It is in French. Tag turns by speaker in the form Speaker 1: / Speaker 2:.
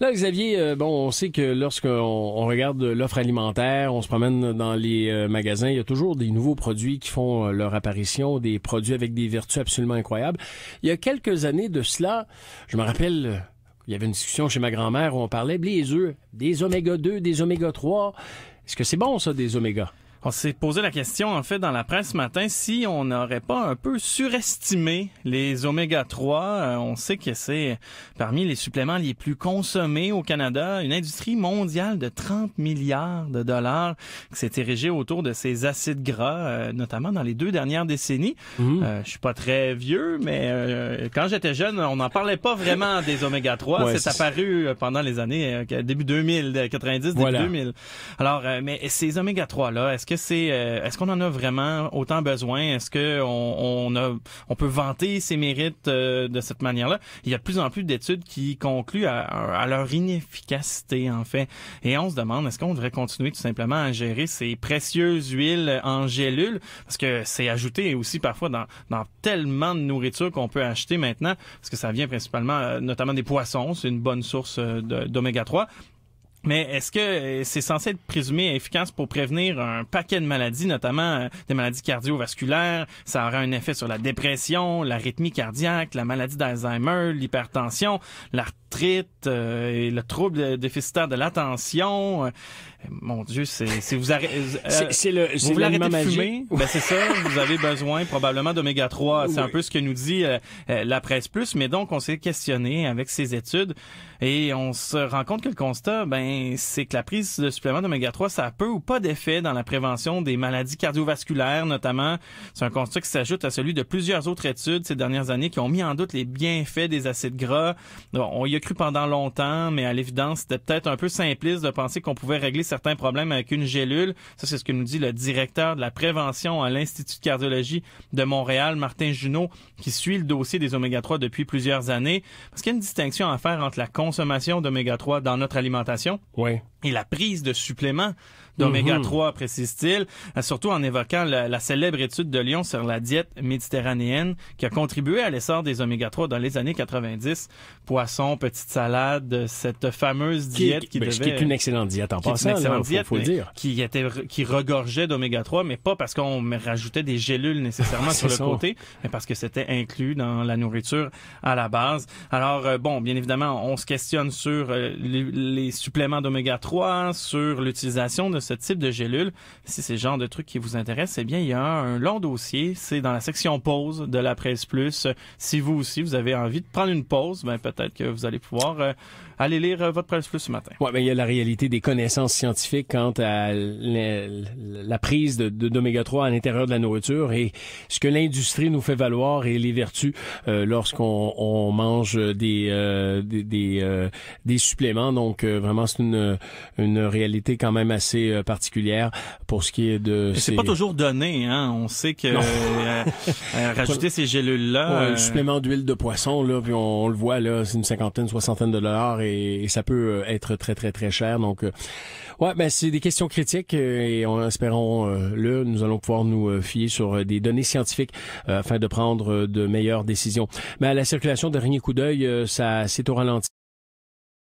Speaker 1: Là, Xavier, euh, bon, on sait que lorsqu'on regarde l'offre alimentaire, on se promène dans les euh, magasins, il y a toujours des nouveaux produits qui font euh, leur apparition, des produits avec des vertus absolument incroyables. Il y a quelques années de cela, je me rappelle il y avait une discussion chez ma grand-mère où on parlait des œufs, des oméga 2, des oméga 3. Est-ce que c'est bon ça des oméga on s'est posé
Speaker 2: la question, en fait, dans la presse ce matin, si on n'aurait pas un peu surestimé les oméga 3. Euh, on sait que c'est parmi les suppléments les plus consommés au Canada, une industrie mondiale de 30 milliards de dollars qui s'est érigée autour de ces acides gras, euh, notamment dans les deux dernières décennies. Mhm. Euh, je suis pas très vieux, mais quand j'étais jeune, on n'en parlait pas vraiment des oméga 3. c'est apparu pendant les années début 2000, 90, début 2000. Alors, mais ces oméga 3 là, est-ce que euh, est-ce qu'on en a vraiment autant besoin Est-ce que on, peut vanter ses mérites euh, de cette manière-là Il y a de plus en plus d'études qui concluent à, leur inefficacité en fait, et on se demande est-ce qu'on devrait continuer tout simplement à gérer ces précieuses huiles en gélules parce que c'est ajouté aussi parfois dans, dans tellement de nourriture qu'on peut acheter maintenant parce que ça vient principalement euh, notamment des poissons, c'est une bonne source d'oméga 3 mais est-ce que euh, c'est censé être présumé efficace pour prévenir un paquet de maladies, notamment euh, des maladies cardiovasculaires? Ça aura un effet sur la dépression, la cardiaque, la maladie d'Alzheimer, l'hypertension, la euh, et le trouble déficitaire de l'attention. Euh, mon Dieu, c'est si vous arrêtez, euh, vous voulez arrêter de fumer, ben c'est ça. Vous avez besoin probablement d'oméga 3. C'est un peu ce que nous dit la presse plus. Mais donc on s'est questionné avec ces études et on se rend compte que le constat, ben c'est que la prise de supplément d'oméga 3, ça a peu ou pas d'effet dans la prévention des maladies cardiovasculaires, notamment. C'est un constat qui s'ajoute à celui de plusieurs autres études ces dernières années qui ont mis en doute les bienfaits des acides gras. On a cru pendant longtemps, mais à l'évidence, c'était peut-être un peu simpliste de penser qu'on pouvait régler certains problèmes avec une gélule. Ça, c'est ce que nous dit le directeur de la prévention à l'Institut de cardiologie de Montréal, Martin Junot, qui suit le dossier des oméga-3 depuis plusieurs années. Parce qu'il y a une distinction à faire entre la consommation d'oméga-3 dans notre alimentation oui et la prise de suppléments d'oméga 3, mhm. précise-t-il, euh, surtout en évoquant la, célèbre étude de Lyon sur la diète méditerranéenne qui a contribué à l'essor des oméga 3 dans les années 90. Poisson, petite salade, cette fameuse diète qui, ben, devait, qui une excellente diète
Speaker 1: en passant, une excellente diète, faut, faut dire.
Speaker 2: qui était qui regorgeait d'oméga 3, mais pas parce qu'on rajoutait des gélules nécessairement ah, sur le côté, mais parce que c'était inclus dans la nourriture à la base. Alors euh, bon, bien évidemment, on se questionne sur euh, les, les suppléments d'oméga 3 sur l'utilisation de ce type de gélule. Si c'est le genre de truc qui vous intéresse, eh bien, il y a un long dossier. C'est dans la section pause de la presse plus. Si vous aussi, vous avez envie de prendre une pause, ben, peut-être que vous allez pouvoir euh,
Speaker 1: aller lire euh, votre presse plus ce matin. Ouais, ben, il y a la réalité des connaissances scientifiques quant à la prise d'oméga de, 3 à l'intérieur de la nourriture et ce que l'industrie nous fait valoir et les vertus euh, lorsqu'on mange des, des, des suppléments. Donc, vraiment, c'est une une réalité quand même assez euh, particulière pour ce qui est de. Ces... C'est pas toujours
Speaker 2: donné, hein. On sait que euh, euh, rajouter ces gélules-là. Ouais, supplément
Speaker 1: d'huile de poisson, là, puis on, le voit là, c'est une cinquantaine, soixantaine de dollars et, ça peut être très très très cher. Donc, ouais, ben c'est des questions critiques et on espérons le, nous allons pouvoir nous fier sur des données scientifiques afin de prendre de meilleures décisions. Mais ben, à la circulation, dernier coup d'œil, ça s'est au ralenti.